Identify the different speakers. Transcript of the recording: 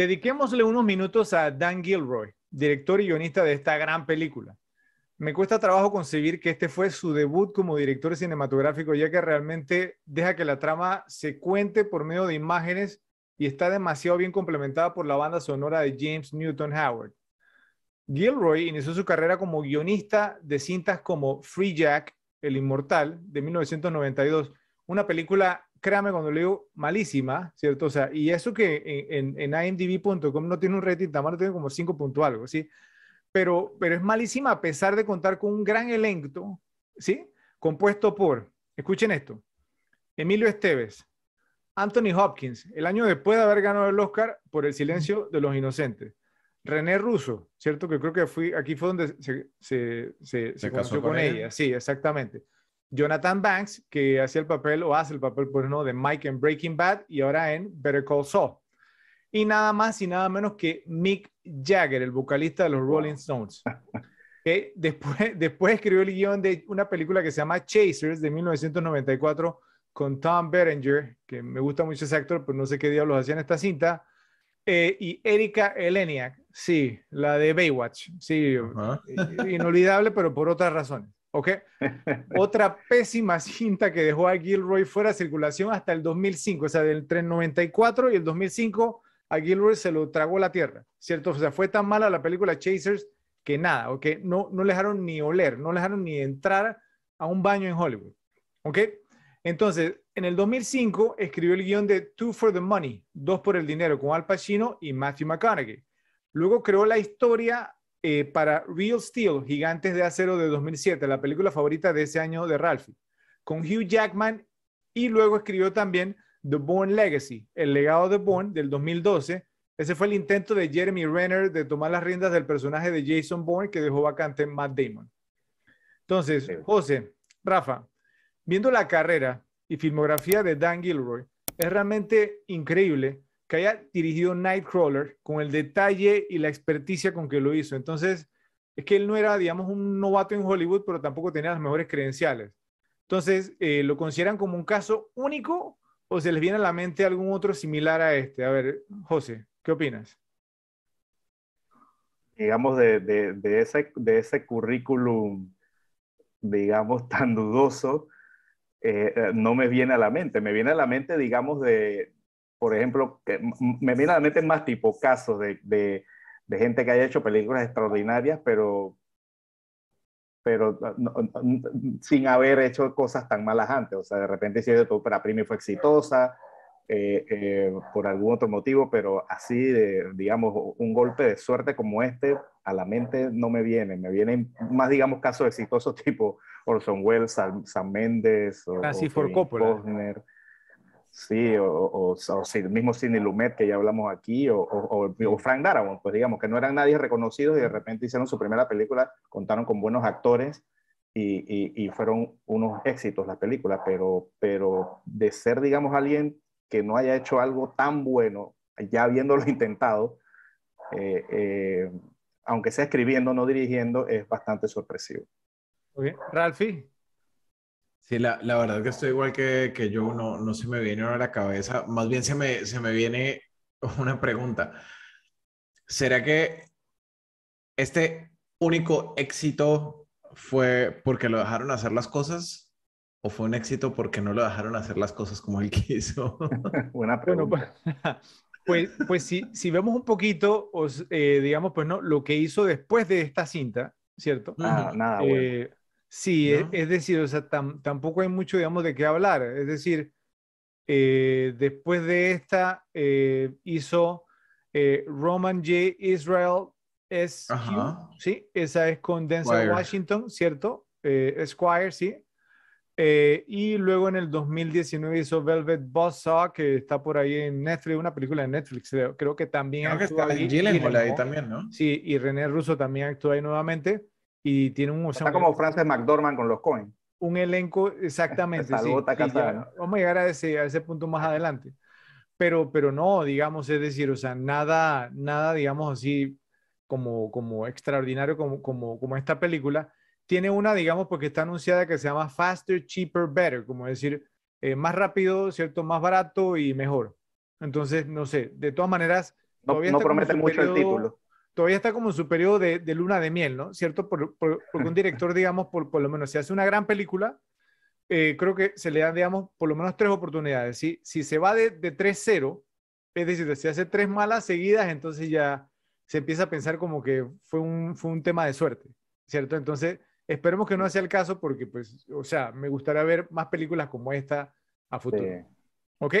Speaker 1: dediquémosle unos minutos a Dan Gilroy, director y guionista de esta gran película. Me cuesta trabajo concebir que este fue su debut como director cinematográfico, ya que realmente deja que la trama se cuente por medio de imágenes y está demasiado bien complementada por la banda sonora de James Newton Howard. Gilroy inició su carrera como guionista de cintas como Free Jack, El Inmortal, de 1992, una película créame cuando le digo, malísima, ¿cierto? O sea, y eso que en, en, imdb.com no tiene un rating tampoco tiene como cinco punto algo, ¿sí? Pero, pero es malísima a pesar de contar con un gran elenco, ¿sí? Compuesto por, escuchen esto, Emilio Esteves, Anthony Hopkins, el año después de haber ganado el Oscar por El silencio de los inocentes. René Russo, ¿cierto? Que creo que fui, aquí fue donde se, se, casó con, ella. Sí, exactamente. Jonathan Banks, que hacía el papel o hace el papel pues, no, de Mike en Breaking Bad y ahora en Better Call Saul. Y nada más y nada menos que Mick Jagger, el vocalista de los Rolling Stones, que después, después escribió el guión de una película que se llama Chasers de 1994 con Tom Berenger, que me gusta mucho ese actor, pero pues no sé qué diablos hacían esta cinta, eh, y Erika Eleniak, sí, la de Baywatch, sí, eh, inolvidable, pero por otras razones. ¿ok? Otra pésima cinta que dejó a Gilroy fuera de circulación hasta el 2005, o sea, del 3.94 y el 2005 a Gilroy se lo tragó la tierra, ¿cierto? O sea, fue tan mala la película Chasers que nada, ¿ok? No, no le dejaron ni oler, no le dejaron ni entrar a un baño en Hollywood, ¿ok? Entonces, en el 2005 escribió el guión de Two for the Money, Dos por el Dinero, con Al Pacino y Matthew McConaughey. Luego creó la historia eh, para Real Steel, Gigantes de Acero de 2007, la película favorita de ese año de Ralphie, con Hugh Jackman y luego escribió también The Bourne Legacy, El legado de Bourne del 2012. Ese fue el intento de Jeremy Renner de tomar las riendas del personaje de Jason Bourne que dejó vacante Matt Damon. Entonces, José, Rafa, viendo la carrera y filmografía de Dan Gilroy, es realmente increíble que haya dirigido Nightcrawler con el detalle y la experticia con que lo hizo. Entonces, es que él no era, digamos, un novato en Hollywood, pero tampoco tenía las mejores credenciales. Entonces, eh, ¿lo consideran como un caso único o se les viene a la mente algún otro similar a este? A ver, José, ¿qué opinas?
Speaker 2: Digamos, de, ese, de ese currículum, digamos, tan dudoso, eh, eh, no me viene a la mente. Me viene a la mente, digamos, de, por ejemplo, que me viene a la mente más tipo casos de, gente que haya hecho películas extraordinarias, pero, pero ah, sin haber hecho cosas tan malas antes. O sea, de repente si tu para prima fue exitosa eh, eh, por algún otro motivo, pero así, digamos, un golpe de suerte como este a la mente no me viene. Me vienen más, digamos, casos exitosos tipo Orson Welles, Sam, Mendes, o, Casi o Sí, o, o, el mismo Sidney Lumet que ya hablamos aquí, o, o, Frank Darabont, pues digamos que no eran nadie reconocidos y de repente hicieron su primera película, contaron con buenos actores y, y, fueron unos éxitos las películas, pero, pero de ser, digamos, alguien que no haya hecho algo tan bueno, ya habiéndolo intentado, eh, eh, aunque sea escribiendo, no dirigiendo, es bastante sorpresivo.
Speaker 1: Muy Ralphie. Sí, la, la verdad que estoy igual que, que yo, no, no, se me viene a la cabeza, más bien se me, se me viene una pregunta. ¿Será que este único éxito fue porque lo dejaron hacer las cosas? ¿O fue un éxito porque no lo dejaron hacer las cosas como él quiso? Buena pregunta. pues, pues si, si vemos un poquito, os, eh, digamos, pues no, lo que hizo después de esta cinta, ¿cierto? Ah, nada, eh, bueno. Sí, e, es, decir, o tampoco hay mucho, digamos, de qué hablar. Es decir, eh, después de esta eh, hizo eh, Roman J. Israel S. ¿sí? Esa es con Denzel Washington, ¿cierto? Esquire, sí. y luego en el 2019 hizo Velvet Buzzsaw, que está por ahí en Netflix, una película de Netflix, creo, que también creo que está ahí también, ¿no? Sí, y René Russo también actúa ahí nuevamente. Y tiene un... Está como
Speaker 2: Frances McDormand con los coins.
Speaker 1: Un elenco, exactamente. vamos a llegar a ese, a ese punto más adelante. Pero, pero no, digamos, es decir, o sea, nada, nada, digamos así, como, como extraordinario como, como, como esta película. Tiene una, digamos, porque está anunciada que se llama Faster, Cheaper, Better, como decir, eh, más rápido, ¿cierto? Más barato y mejor. Entonces, no sé, de todas maneras... No, promete mucho el título todavía está como en su periodo de, luna de miel, ¿no? ¿Cierto? Por, porque un director, digamos, por, lo menos si hace una gran película, eh, creo que se le dan, digamos, por lo menos tres oportunidades. Si, se va de, de 3-0, es decir, si hace tres malas seguidas, entonces ya se empieza a pensar como que fue un, tema de suerte, ¿cierto? Entonces, esperemos que no sea el caso porque, pues, o sea, me gustaría ver más películas como esta a futuro. ¿Ok?